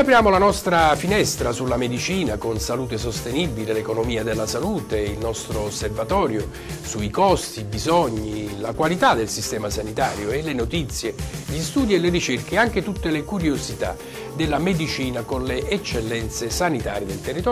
apriamo la nostra finestra sulla medicina con Salute Sostenibile, l'economia della salute, il nostro osservatorio sui costi, i bisogni, la qualità del sistema sanitario e le notizie, gli studi e le ricerche e anche tutte le curiosità della medicina con le eccellenze sanitarie del territorio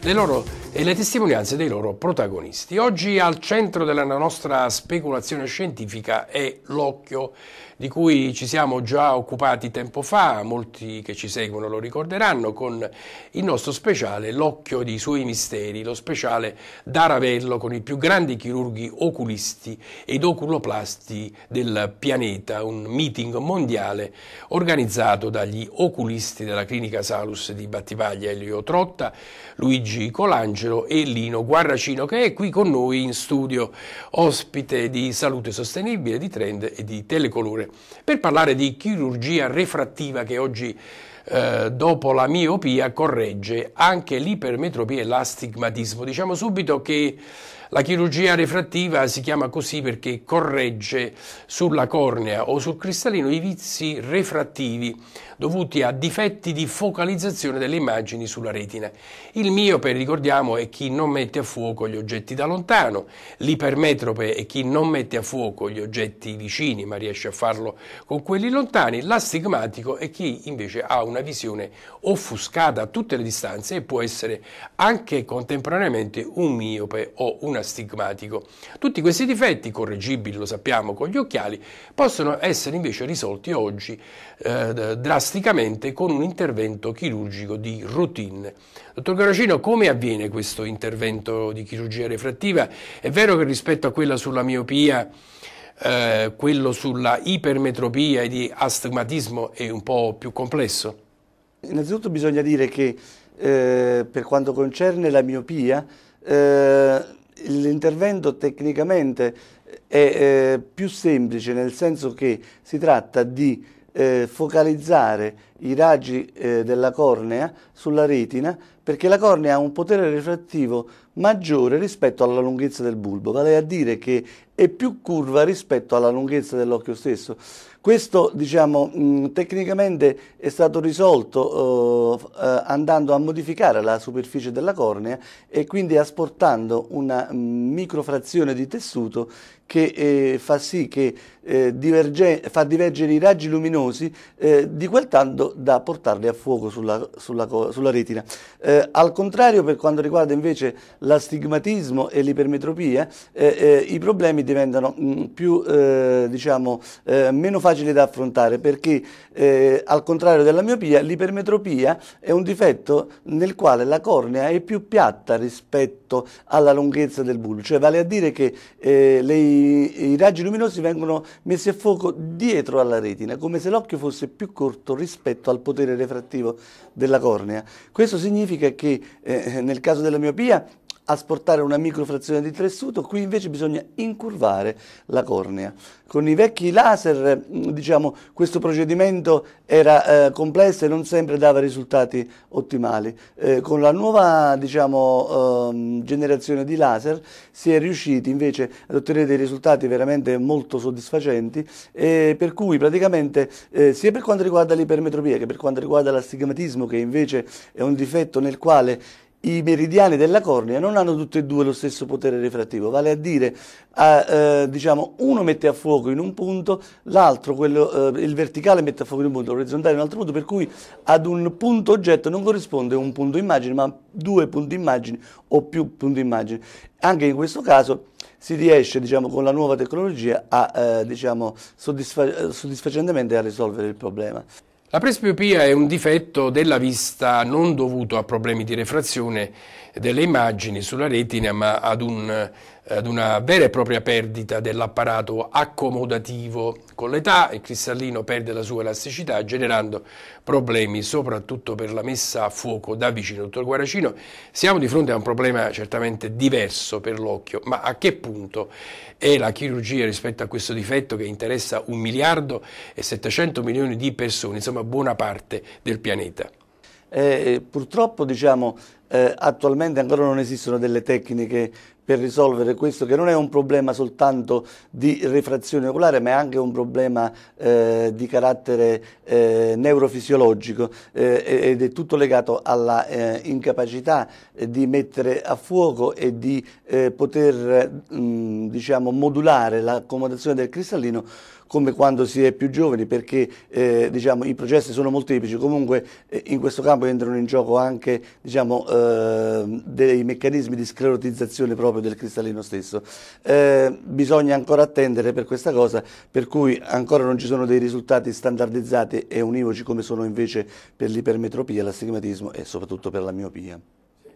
le loro, e le testimonianze dei loro protagonisti. Oggi al centro della nostra speculazione scientifica è l'occhio di cui ci siamo già occupati tempo fa, molti che ci seguono lo ricorderanno, con il nostro speciale L'occhio dei suoi misteri, lo speciale da Ravello con i più grandi chirurghi oculisti ed oculoplasti del pianeta, un meeting mondiale organizzato dagli oculisti curisti della clinica Salus di Battipaglia, Elio Trotta, Luigi Colangelo e Lino Guarracino che è qui con noi in studio, ospite di Salute Sostenibile, di Trend e di Telecolore, per parlare di chirurgia refrattiva che oggi eh, dopo la miopia corregge anche l'ipermetropia e l'astigmatismo. Diciamo subito che la chirurgia refrattiva si chiama così perché corregge sulla cornea o sul cristallino i vizi refrattivi dovuti a difetti di focalizzazione delle immagini sulla retina. Il miope, ricordiamo, è chi non mette a fuoco gli oggetti da lontano, l'ipermetrope è chi non mette a fuoco gli oggetti vicini ma riesce a farlo con quelli lontani, l'astigmatico è chi invece ha una una visione offuscata a tutte le distanze e può essere anche contemporaneamente un miope o un astigmatico. Tutti questi difetti, correggibili lo sappiamo con gli occhiali, possono essere invece risolti oggi eh, drasticamente con un intervento chirurgico di routine. Dottor Garacino, come avviene questo intervento di chirurgia refrattiva? È vero che rispetto a quella sulla miopia eh, quello sulla ipermetropia e di astigmatismo è un po' più complesso? Innanzitutto bisogna dire che eh, per quanto concerne la miopia, eh, l'intervento tecnicamente è eh, più semplice, nel senso che si tratta di eh, focalizzare i raggi eh, della cornea sulla retina perché la cornea ha un potere refrattivo maggiore rispetto alla lunghezza del bulbo, vale a dire che è più curva rispetto alla lunghezza dell'occhio stesso. Questo, diciamo, mh, mm, tecnicamente è stato risolto eh, eh, andando a modificare la superficie della cornea e quindi asportando una mh, mm, microfrazione di tessuto che eh, fa sì che eh, diverge, fa divergere i raggi luminosi eh, di quel tanto da portarli a fuoco sulla, sulla, sulla retina. Eh, al contrario, per quanto riguarda invece l'astigmatismo e l'ipermetropia, eh, eh i problemi diventano mh, mm, più, eh, diciamo, eh, meno facili da affrontare perché, al contrario della miopia, l'ipermetropia è un difetto nel quale la cornea è più piatta rispetto alla lunghezza del bulbo, cioè vale a dire che le, i raggi luminosi vengono messi a fuoco dietro alla retina, come se l'occhio fosse più corto rispetto rispetto al potere refrattivo della cornea. Questo significa che eh, nel caso della miopia asportare una microfrazione di tessuto, qui invece bisogna incurvare la cornea. Con i vecchi laser mm, diciamo, questo procedimento era eh, complesso e non sempre dava risultati ottimali. Eh, con la nuova diciamo, eh, generazione di laser si è riusciti invece ad ottenere dei risultati veramente molto soddisfacenti, per cui praticamente eh, sia per quanto riguarda l'ipermetropia che per quanto riguarda l'astigmatismo, che invece è un difetto nel quale i meridiani della cornea non hanno tutti e due lo stesso potere refrattivo, vale a dire, eh, diciamo, uno mette a fuoco in un punto, l'altro, quello, eh, il verticale mette a fuoco in un punto, l'orizzontale in un altro punto, per cui ad un punto oggetto non corrisponde un punto immagine, ma due punti immagine o più punti immagine. Anche in questo caso si riesce, diciamo, con la nuova tecnologia a, eh, diciamo, soddisfa eh, soddisfacentemente a risolvere il problema. La presbiopia è un difetto della vista non dovuto a problemi di refrazione delle immagini sulla retina, ma ad un ad una vera e propria perdita dell'apparato accomodativo. Con l'età il cristallino perde la sua elasticità generando problemi soprattutto per la messa a fuoco da vicino. Dottor Guaracino, siamo di fronte a un problema certamente diverso per l'occhio, ma a che punto è la chirurgia rispetto a questo difetto che interessa un miliardo e 700 milioni di persone, insomma buona parte del pianeta? Eh, purtroppo diciamo, eh, attualmente ancora non esistono delle tecniche per risolvere questo, che non è un problema soltanto di refrazione oculare, ma è anche un problema eh, di carattere eh, neurofisiologico eh, ed è tutto legato alla eh, incapacità di mettere a fuoco e di eh, poter mh, mm, diciamo, modulare l'accomodazione del cristallino come quando si è più giovani, perché eh, diciamo, i processi sono molteplici, comunque eh, in questo campo entrano in gioco anche diciamo, eh, dei meccanismi di sclerotizzazione proprio proprio del cristallino stesso. Eh, bisogna ancora attendere per questa cosa, per cui ancora non ci sono dei risultati standardizzati e univoci come sono invece per l'ipermetropia, l'astigmatismo e soprattutto per la miopia.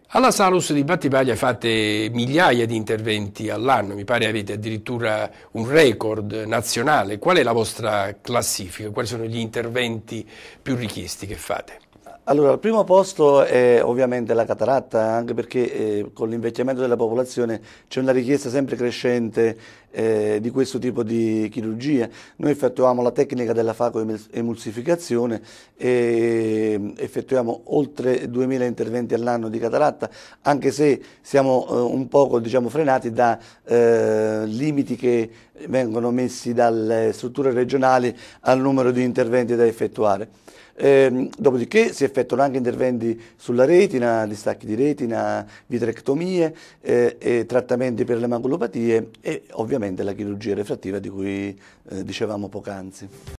Alla Salus di Battipaglia fate migliaia di interventi all'anno, mi pare avete addirittura un record nazionale. Qual è la vostra classifica? Quali sono gli interventi più richiesti che fate? Allora, al primo posto è ovviamente la cataratta, anche perché eh, con l'invecchiamento della popolazione c'è una richiesta sempre crescente eh, di questo tipo di chirurgia. Noi effettuiamo la tecnica della facoemulsificazione e ehm, effettuiamo oltre 2000 interventi all'anno di cataratta, anche se siamo eh, un poco diciamo, frenati da eh, limiti che vengono messi dalle strutture regionali al numero di interventi da effettuare. Ehm, dopodiché si effettuano anche interventi sulla retina, distacchi di retina, vitrectomie, eh, trattamenti per le mangulopatie e ovviamente la chirurgia refrattiva di cui eh, dicevamo poc'anzi.